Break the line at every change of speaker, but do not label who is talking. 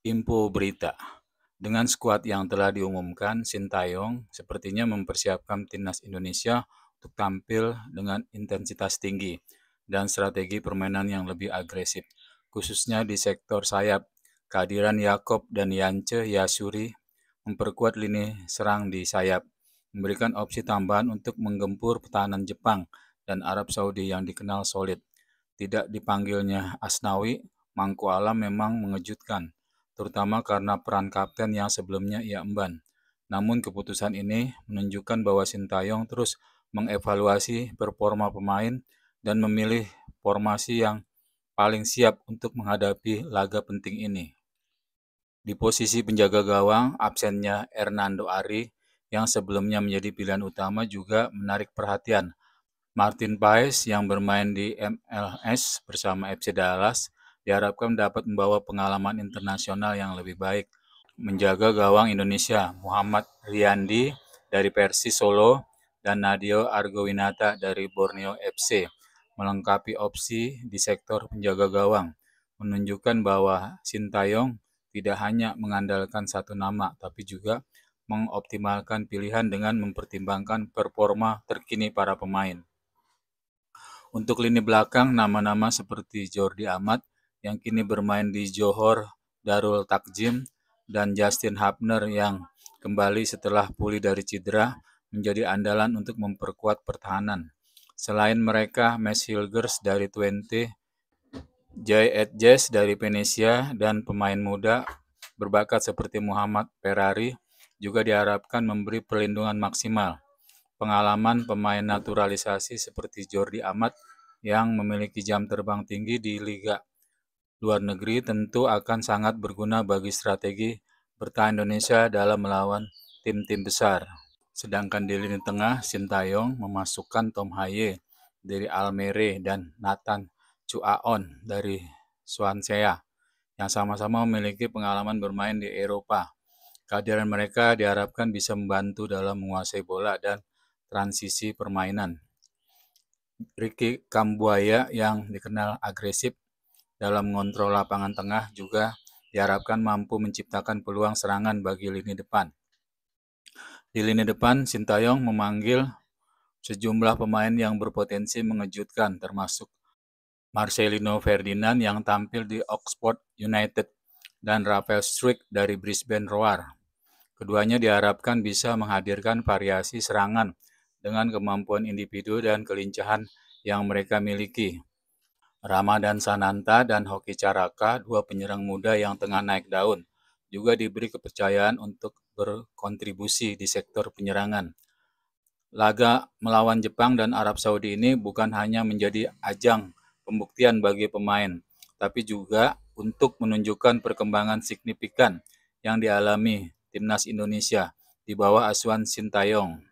info berita. Dengan skuad yang telah diumumkan, Sintayong sepertinya mempersiapkan timnas Indonesia untuk tampil dengan intensitas tinggi dan strategi permainan yang lebih agresif, khususnya di sektor sayap. Kehadiran Yakob dan Yance Yasuri memperkuat lini serang di sayap, memberikan opsi tambahan untuk menggempur pertahanan Jepang dan Arab Saudi yang dikenal solid. Tidak dipanggilnya Asnawi, Mangku Alam memang mengejutkan terutama karena peran kapten yang sebelumnya ia emban. Namun keputusan ini menunjukkan bahwa Sintayong terus mengevaluasi performa pemain dan memilih formasi yang paling siap untuk menghadapi laga penting ini. Di posisi penjaga gawang, absennya Hernando Ari yang sebelumnya menjadi pilihan utama juga menarik perhatian. Martin Paes yang bermain di MLS bersama FC Dallas diharapkan dapat membawa pengalaman internasional yang lebih baik. Menjaga gawang Indonesia, Muhammad Riyandi dari Persis Solo dan Nadio Argowinata dari Borneo FC melengkapi opsi di sektor penjaga gawang, menunjukkan bahwa Sintayong tidak hanya mengandalkan satu nama, tapi juga mengoptimalkan pilihan dengan mempertimbangkan performa terkini para pemain. Untuk lini belakang, nama-nama seperti Jordi Amat, yang kini bermain di Johor Darul Takjim dan Justin Hapner yang kembali setelah pulih dari cedera menjadi andalan untuk memperkuat pertahanan. Selain mereka, Mesh Hilgers dari Twente, Jay Edges dari Venesia, dan pemain muda berbakat seperti Muhammad Ferrari juga diharapkan memberi perlindungan maksimal. Pengalaman pemain naturalisasi seperti Jordi Amat yang memiliki jam terbang tinggi di Liga luar negeri tentu akan sangat berguna bagi strategi bertahan Indonesia dalam melawan tim-tim besar. Sedangkan di lini tengah, Sintayong memasukkan Tom Haye dari Almere dan Nathan Chuaon dari Swansea yang sama-sama memiliki pengalaman bermain di Eropa. Kehadiran mereka diharapkan bisa membantu dalam menguasai bola dan transisi permainan. Ricky Kambuaya yang dikenal agresif dalam mengontrol lapangan tengah juga diharapkan mampu menciptakan peluang serangan bagi lini depan. Di lini depan, Sintayong memanggil sejumlah pemain yang berpotensi mengejutkan termasuk Marcelino Ferdinand yang tampil di Oxford United dan Rafael Strick dari Brisbane Roar. Keduanya diharapkan bisa menghadirkan variasi serangan dengan kemampuan individu dan kelincahan yang mereka miliki. Ramadan Sananta dan Hoki Caraka, dua penyerang muda yang tengah naik daun, juga diberi kepercayaan untuk berkontribusi di sektor penyerangan. Laga melawan Jepang dan Arab Saudi ini bukan hanya menjadi ajang pembuktian bagi pemain, tapi juga untuk menunjukkan perkembangan signifikan yang dialami timnas Indonesia di bawah asuhan Sintayong.